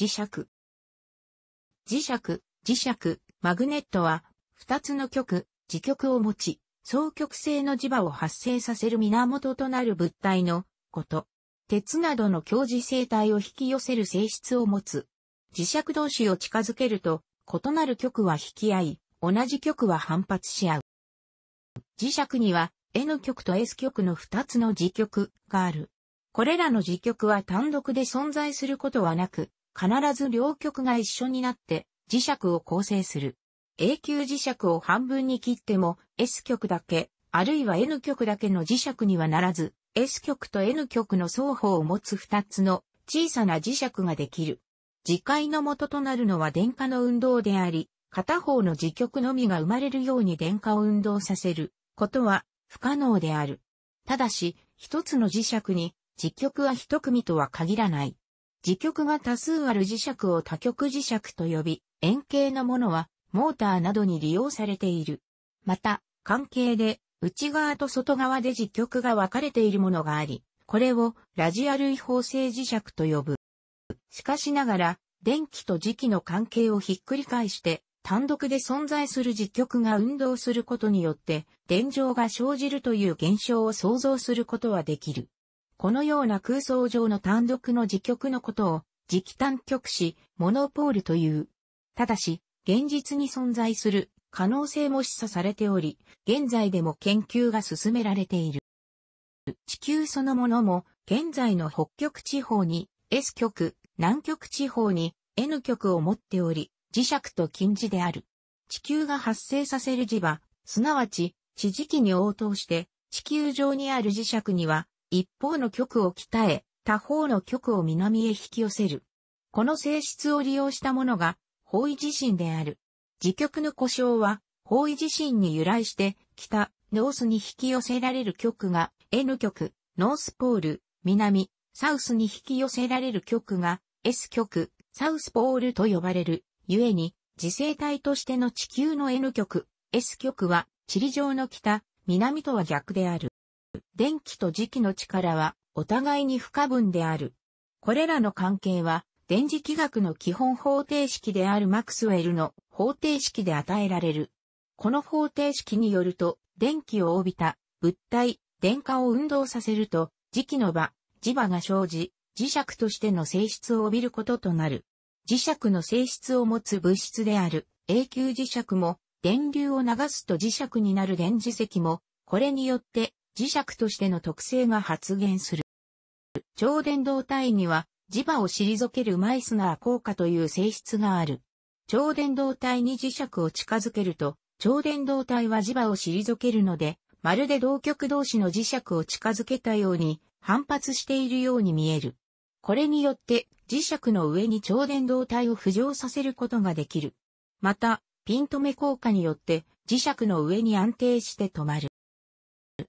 磁石。磁石、磁石、マグネットは、二つの極、磁極を持ち、双極性の磁場を発生させる源となる物体のこと。鉄などの強磁性体を引き寄せる性質を持つ。磁石同士を近づけると、異なる極は引き合い、同じ極は反発し合う。磁石には、N 極と S 極の二つの磁極がある。これらの磁極は単独で存在することはなく、必ず両極が一緒になって磁石を構成する。永久磁石を半分に切っても S 極だけ、あるいは N 極だけの磁石にはならず、S 極と N 極の双方を持つ2つの小さな磁石ができる。磁界の元となるのは電荷の運動であり、片方の磁極のみが生まれるように電荷を運動させることは不可能である。ただし、一つの磁石に磁極は一組とは限らない。磁極が多数ある磁石を多極磁石と呼び、円形のものはモーターなどに利用されている。また、関係で内側と外側で磁極が分かれているものがあり、これをラジアル異方性磁石と呼ぶ。しかしながら、電気と磁気の関係をひっくり返して、単独で存在する磁極が運動することによって、電状が生じるという現象を想像することはできる。このような空想上の単独の自局のことを、磁気単極子、モノポールという。ただし、現実に存在する可能性も示唆されており、現在でも研究が進められている。地球そのものも、現在の北極地方に S 極、南極地方に N 極を持っており、磁石と近似である。地球が発生させる磁場、すなわち地磁気に応答して、地球上にある磁石には一方の極を鍛え、他方の極を南へ引き寄せる。この性質を利用したものが、方位地震である。自極の故障は、方位地震に由来して、北、ノースに引き寄せられる極が、N 極、ノースポール、南、サウスに引き寄せられる極が、S 極、サウスポールと呼ばれる。故に、自生体としての地球の N 極、S 極は、地理上の北、南とは逆である。電気と磁気の力はお互いに不可分である。これらの関係は電磁気学の基本方程式であるマクスウェルの方程式で与えられる。この方程式によると、電気を帯びた物体、電荷を運動させると、磁気の場、磁場が生じ、磁石としての性質を帯びることとなる。磁石の性質を持つ物質である永久磁石も、電流を流すと磁石になる電磁石も、これによって磁石としての特性が発現する。超電導体には磁場を退けるマイスナー効果という性質がある。超電導体に磁石を近づけると、超電導体は磁場を退けるので、まるで同極同士の磁石を近づけたように反発しているように見える。これによって磁石の上に超電導体を浮上させることができる。また、ピン止め効果によって磁石の上に安定して止まる。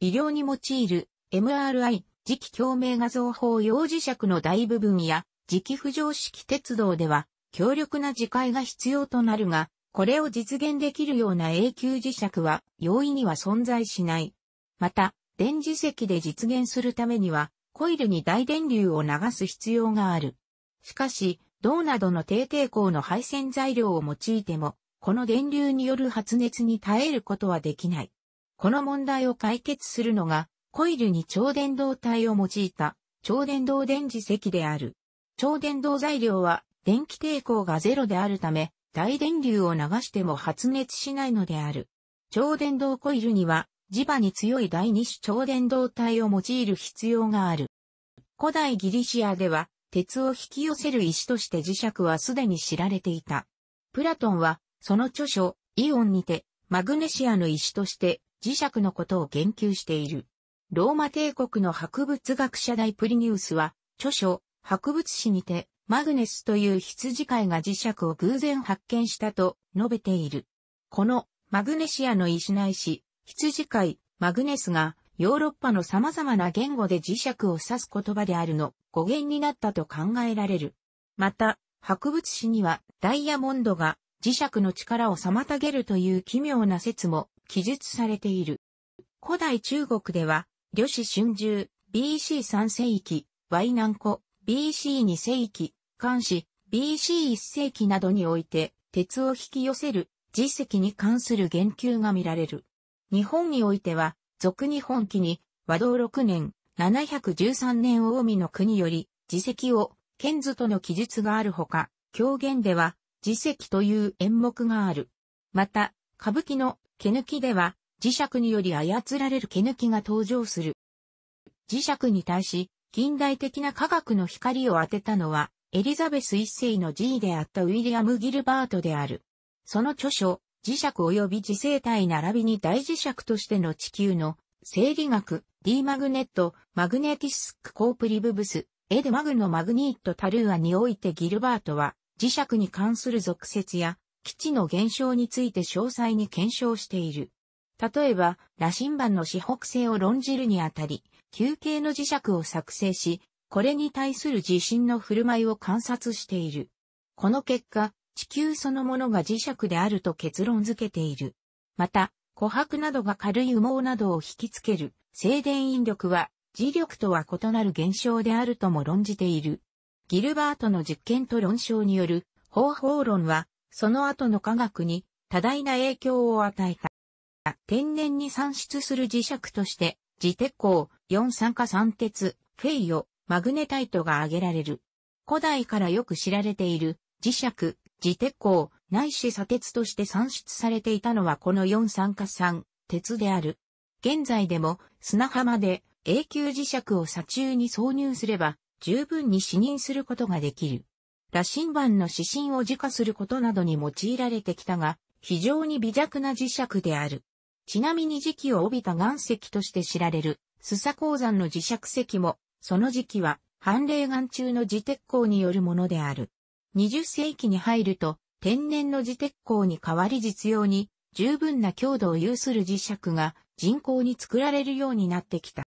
医療に用いる MRI、磁気共鳴画像法用磁石の大部分や磁気浮上式鉄道では強力な磁界が必要となるが、これを実現できるような永久磁石は容易には存在しない。また、電磁石で実現するためには、コイルに大電流を流す必要がある。しかし、銅などの低抵抗の配線材料を用いても、この電流による発熱に耐えることはできない。この問題を解決するのが、コイルに超電導体を用いた超電導電磁石である。超電導材料は電気抵抗がゼロであるため、大電流を流しても発熱しないのである。超電導コイルには磁場に強い第二種超電導体を用いる必要がある。古代ギリシアでは鉄を引き寄せる石として磁石はすでに知られていた。プラトンはその著書イオンにてマグネシアの石として磁石のことを言及している。ローマ帝国の博物学者大プリニウスは、著書、博物誌にて、マグネスという羊飼いが磁石を偶然発見したと述べている。このマグネシアの石ないし、羊飼い、マグネスがヨーロッパの様々な言語で磁石を指す言葉であるの語源になったと考えられる。また、博物誌にはダイヤモンドが磁石の力を妨げるという奇妙な説も記述されている。古代中国では、呂氏春秋、BC3 世紀、Y 南湖、BC2 世紀、漢詩、BC1 世紀などにおいて、鉄を引き寄せる、実績に関する言及が見られる。日本においては、俗日本記に、和道6年、713年大海の国より、自石を、剣図との記述があるほか、狂言では、自石という演目がある。また、歌舞伎の毛抜きでは、磁石により操られる毛抜きが登場する。磁石に対し、近代的な科学の光を当てたのは、エリザベス一世の G であったウィリアム・ギルバートである。その著書、磁石及び磁性体並びに大磁石としての地球の生理学、D マグネット、マグネティスク・コープリブブス、エドマグのマグニート・タルーアにおいてギルバートは磁石に関する俗説や基地の減少について詳細に検証している。例えば、羅針盤の四北性を論じるにあたり、球形の磁石を作成し、これに対する地震の振る舞いを観察している。この結果、地球そのものが磁石であると結論付けている。また、琥珀などが軽い羽毛などを引きつける静電引力は磁力とは異なる現象であるとも論じている。ギルバートの実験と論証による方法論はその後の科学に多大な影響を与えた。天然に産出する磁石として、磁鉄鋼、四酸化酸鉄、フェイヨ、マグネタイトが挙げられる。古代からよく知られている磁石、磁鉄鋼、ないし砂鉄として産出されていたのはこの四酸化酸、鉄である。現在でも砂浜で永久磁石を砂中に挿入すれば十分に視認することができる。羅針盤の指針を自家することなどに用いられてきたが、非常に微弱な磁石である。ちなみに磁気を帯びた岩石として知られる、須佐鉱山の磁石石も、その磁気は、寒冷岩中の磁鉄鉱によるものである。20世紀に入ると、天然の磁鉄鉱に代わり実用に、十分な強度を有する磁石が人工に作られるようになってきた。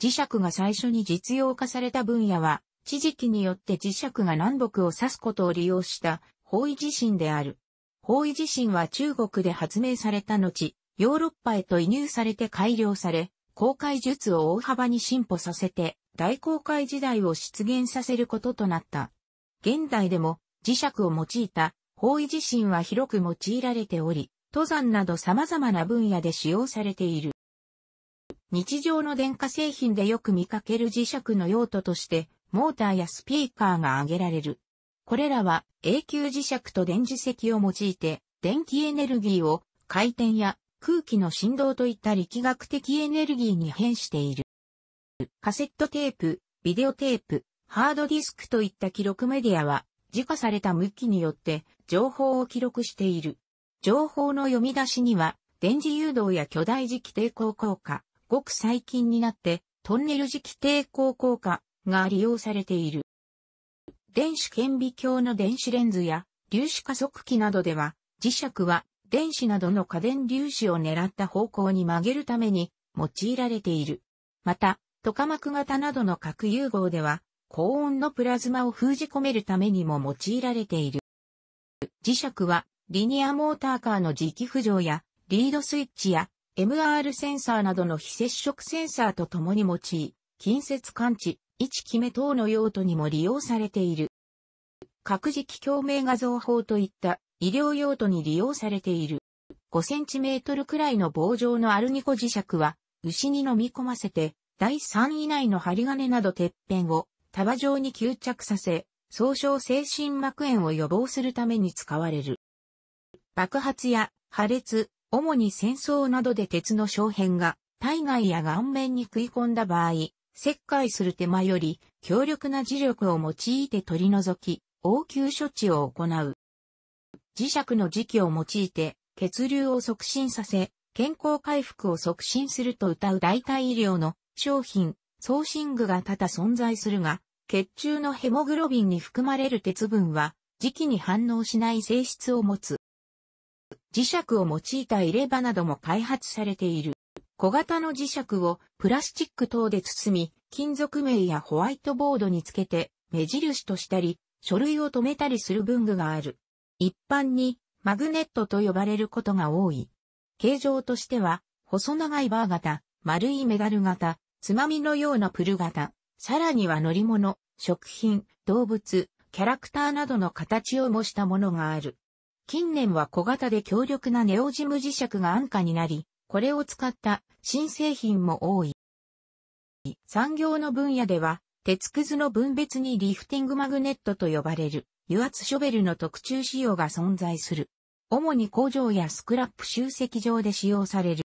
磁石が最初に実用化された分野は、地磁気によって磁石が南北を指すことを利用した方位地震である。方位地震は中国で発明された後、ヨーロッパへと移入されて改良され、公開術を大幅に進歩させて、大公開時代を出現させることとなった。現代でも磁石を用いた方位地震は広く用いられており、登山など様々な分野で使用されている。日常の電化製品でよく見かける磁石の用途として、モーターやスピーカーが挙げられる。これらは永久磁石と電磁石を用いて電気エネルギーを回転や空気の振動といった力学的エネルギーに変している。カセットテープ、ビデオテープ、ハードディスクといった記録メディアは、自家された向きによって情報を記録している。情報の読み出しには、電磁誘導や巨大磁気抵抗効果、ごく最近になって、トンネル磁気抵抗効果、が利用されている。電子顕微鏡の電子レンズや粒子加速器などでは、磁石は電子などの家電粒子を狙った方向に曲げるために用いられている。また、トカマク型などの核融合では、高温のプラズマを封じ込めるためにも用いられている。磁石は、リニアモーターカーの磁気浮上や、リードスイッチや、MR センサーなどの非接触センサーと共に用い、近接感知、置決め等の用途にも利用されている。核磁気共鳴画像法といった医療用途に利用されている。5センチメートルくらいの棒状のアルニコ磁石は、牛に飲み込ませて、第3以内の針金などてっぺんを束状に吸着させ、総称精神膜炎を予防するために使われる。爆発や破裂、主に戦争などで鉄の小片が体外や顔面に食い込んだ場合、切開する手間より強力な磁力を用いて取り除き、応急処置を行う。磁石の磁気を用いて血流を促進させ、健康回復を促進すると謳う代替医療の商品、送信具が多々存在するが、血中のヘモグロビンに含まれる鉄分は、磁気に反応しない性質を持つ。磁石を用いた入れ歯なども開発されている。小型の磁石をプラスチック等で包み、金属面やホワイトボードにつけて目印としたり、書類を留めたりする文具がある。一般にマグネットと呼ばれることが多い。形状としては、細長いバー型、丸いメダル型、つまみのようなプル型、さらには乗り物、食品、動物、キャラクターなどの形を模したものがある。近年は小型で強力なネオジム磁石が安価になり、これを使った新製品も多い。産業の分野では、鉄くずの分別にリフティングマグネットと呼ばれる油圧ショベルの特注仕様が存在する。主に工場やスクラップ集積場で使用される。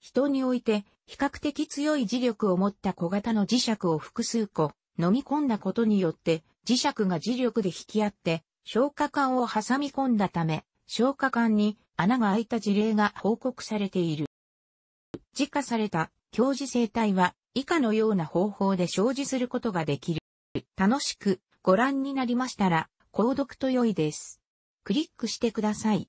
人において比較的強い磁力を持った小型の磁石を複数個飲み込んだことによって磁石が磁力で引き合って消化管を挟み込んだため消化管に穴が開いた事例が報告されている。自家された強磁生体は以下のような方法で生じすることができる。楽しくご覧になりましたら、購読と良いです。クリックしてください。